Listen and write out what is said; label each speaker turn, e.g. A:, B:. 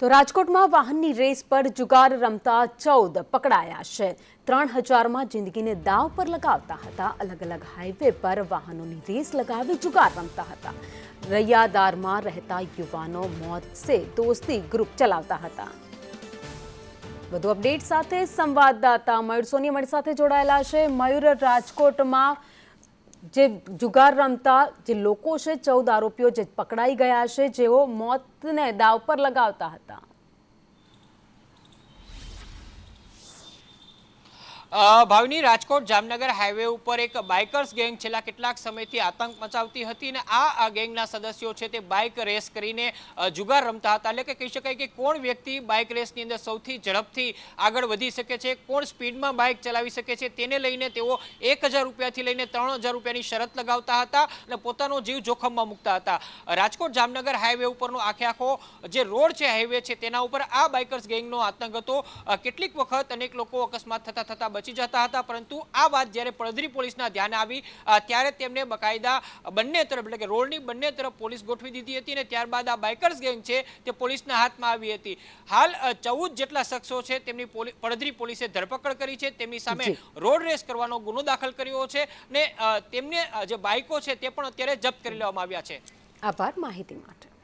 A: તો રાજકોટમાં વાહનની રેસ પર જુગાર રમતા ચૌદ પકડાયા છે ત્રણ હજારમાં જિંદગીને દાવ પર લગાવતા હતા અલગ અલગ હાઈવે પર વાહનોની રેસ લગાવી જુગાર રમતા હતા રૈયાદારમાં રહેતા યુવાનો મોત સે દોસ્તી ગ્રુપ ચલાવતા હતા વધુ અપડેટ સાથે સંવાદદાતા મયુર સોની અમારી સાથે જોડાયેલા છે મયુર રાજકોટમાં જે જુગાર રમતા જે લોકો છે ચૌદ આરોપીઓ જે પકડાઈ ગયા છે જેઓ મોતને દાવ
B: પર લગાવતા હતા ભાવની રાજકોટ જામનગર હાઈવે ઉપર એક બાઇકર્સ ગેંગ છેલ્લા કેટલાક સમયથી આતંક મચાવતી હતી અને આ ગેંગના સદસ્યો છે તે બાઇક રેસ કરીને જુગાર રમતા હતા એટલે કે કહી શકાય કે કોણ વ્યક્તિ બાઇક રેસની અંદર સૌથી ઝડપથી આગળ વધી શકે છે કોણ સ્પીડમાં બાઇક ચલાવી શકે છે તેને લઈને તેઓ એક રૂપિયાથી લઈને ત્રણ રૂપિયાની શરત લગાવતા હતા અને પોતાનો જીવ જોખમમાં મૂકતા હતા રાજકોટ જામનગર હાઈવે ઉપરનો આખે આખો જે રોડ છે હાઈવે છે તેના ઉપર આ બાઇકર્સ ગેંગનો આતંક હતો કેટલીક વખત અનેક લોકો અકસ્માત થતા થતા બચી જતા હતા પરંતુ આ વાત જ્યારે પડધરી પોલીસના ધ્યાન આવી ત્યારે તેમને બકાયદા બંને તરફ એટલે કે રોડની બંને તરફ પોલીસ ગોઠવી દીધી હતી અને ત્યારબાદ આ બાઇકર્સ ગેંગ છે તે પોલીસના હાથમાં આવી હતી હાલ ચૌદ જેટલા શખ્સો છે તેમની પડધરી પોલીસે ધરપકડ કરી છે તેમની સામે રોડ રેસ કરવાનો ગુનો દાખલ કર્યો છે ને તેમને જે બાઇકો છે તે પણ અત્યારે જપ્ત કરી લેવામાં આવ્યા છે
A: આભાર માહિતી માટે